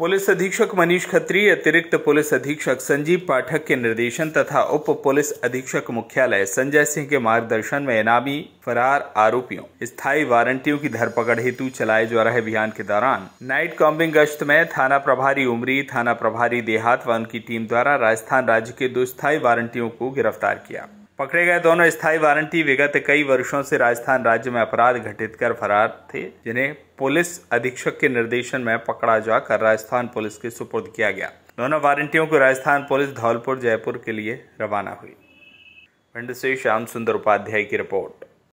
police अधीक्षक मनीष खत्री अतिरिक्त police अधीक्षक संजीव पाठक के निर्देशन तथा उप पुलिस अधीक्षक मुख्यालय संजय सिंह के मार्गदर्शन में इनामी फरार आरोपियों स्थायी वारंटियों की धरपकड़ हेतु चलाए जा रहे अभियान के दौरान नाइट कॉम्बिंग गश्त में थाना प्रभारी उमरी थाना प्रभारी देहात व उनकी टीम द्वारा राजस्थान राज्य के दो स्थायी वारंटियों को गिरफ्तार किया पकड़े गए दोनों स्थायी वारंटी विगत कई वर्षों से राजस्थान राज्य में अपराध घटित कर फरार थे जिन्हें पुलिस अधीक्षक के निर्देशन में पकड़ा जाकर राजस्थान पुलिस के सुपुर्द किया गया दोनों वारंटियों को राजस्थान पुलिस धौलपुर जयपुर के लिए रवाना हुई पिंड से श्याम सुंदर उपाध्याय की रिपोर्ट